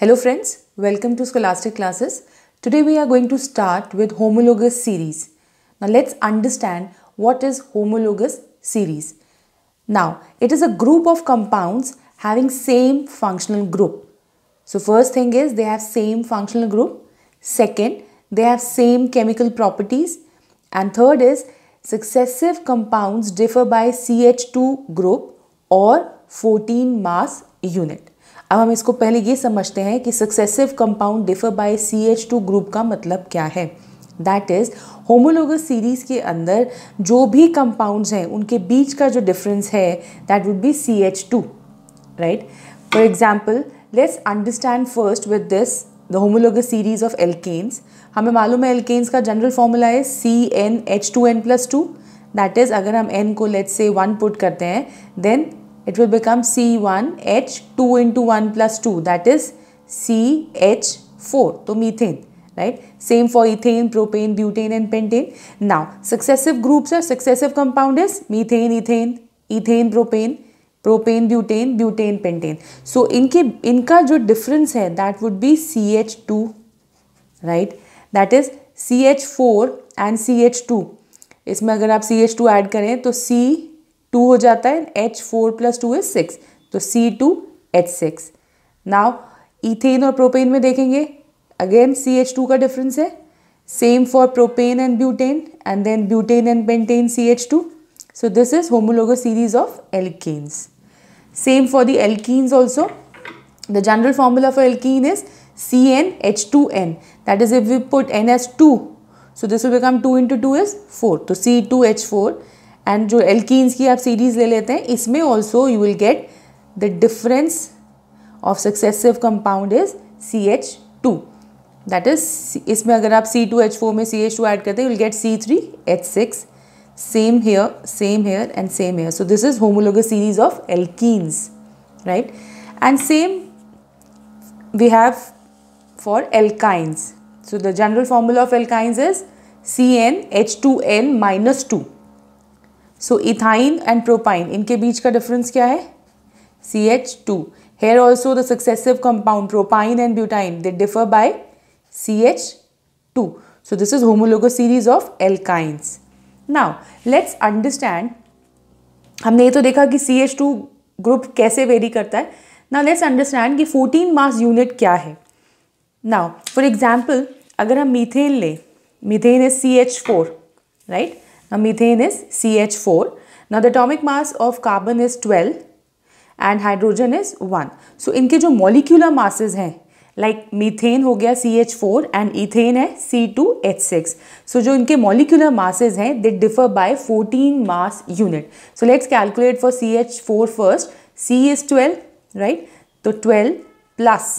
Hello friends, welcome to Scholastic Classes. Today we are going to start with homologous series. Now let's understand what is homologous series. Now it is a group of compounds having same functional group. So first thing is they have same functional group. Second, they have same chemical properties. And third is successive compounds differ by CH2 group or 14 mass unit. अब हम इसको पहले ये समझते हैं कि successive compound differ by C H two group का मतलब क्या है दैट इज़ होमोलोगस सीरीज़ के अंदर जो भी कंपाउंड्स हैं उनके बीच का जो डिफरेंस है that would be C H two right for example let's understand first with this the homologous series of alkanes हमें मालूम है एल्केन्स का जनरल फॉर्मूला है C N H two N plus two that is अगर हम N को let's say one put करते हैं then it will become C1H 2 into 1 plus 2 that is CH4 so methane right same for ethane propane butane and pentane now successive groups are successive compound is methane ethane ethane propane propane butane butane pentane so inke inka jo difference hai that would be C H two right that is C H four and C H two इसमें अगर आप सी H to add करें तो C to हो जाता है H four plus two is six तो C two H six now ethane और प्रोपेन में देखेंगे अगेन सी एच टू का डिफरेंस है same for propane and butane and then butane and pentane C H two so this is homologous series of alkenes same for the alkenes also the general formula for alkene is C N H two N that is if you put N S two so this will become two into two is four तो C two H four and जो एल्किस की आप series ले लेते हैं इसमें also you will get the difference of successive compound is C H two that is इसमें अगर आप सी टू एच फोर में सी एच टू एड करते हैं get C three H six same here same here and same here so this is homologous series of एल्किस right and same we have for alkynes so the general formula of alkynes is C N H two N minus two so ethyne and propyne इनके बीच का difference क्या है C H two here also the successive compound propyne and butyne they differ by C H two so this is homologous series of alkynes now let's understand हमने ये तो देखा कि सी एच टू ग्रुप कैसे vary करता है now let's understand कि fourteen mass unit क्या है नाउ फॉर एग्जाम्पल अगर हम मीथेन लें methane is C H four right Now methane is CH4. Now the atomic mass of carbon is 12 and hydrogen is 1. So इनके जो molecular masses हैं like methane हो गया C H four and ethane है C two H six so जो इनके molecular masses हैं they differ by fourteen mass unit so let's calculate for C H four first C is twelve right तो twelve plus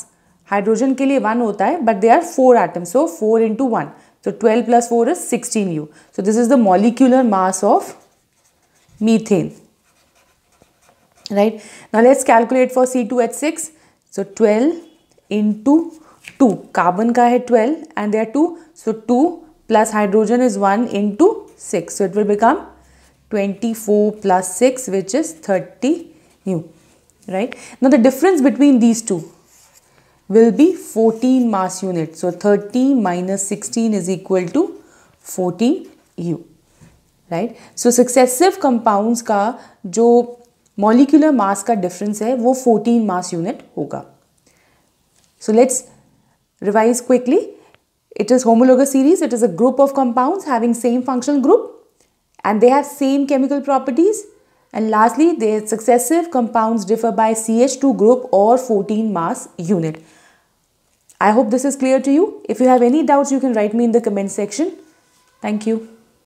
hydrogen के लिए one होता है but they are four item so four into one So 12 plus 4 is 16U. So this is the molecular mass of methane. Right. Now let's calculate for C2H6. So 12 into 2. Carbon ka hai 12 and there are 2. So 2 plus hydrogen is 1 into 6. So it will become 24 plus 6 which is 30 u, Right. Now the difference between these two will be 14 mass units. So 30 minus 16 is equal to 14 U. Right? So successive compounds ka jo molecular mass ka difference hai, wo 14 mass unit hoga. So let's revise quickly. It is homologous series. It is a group of compounds having same functional group and they have same chemical properties. And lastly, their successive compounds differ by CH2 group or 14 mass unit. I hope this is clear to you. If you have any doubts, you can write me in the comment section. Thank you.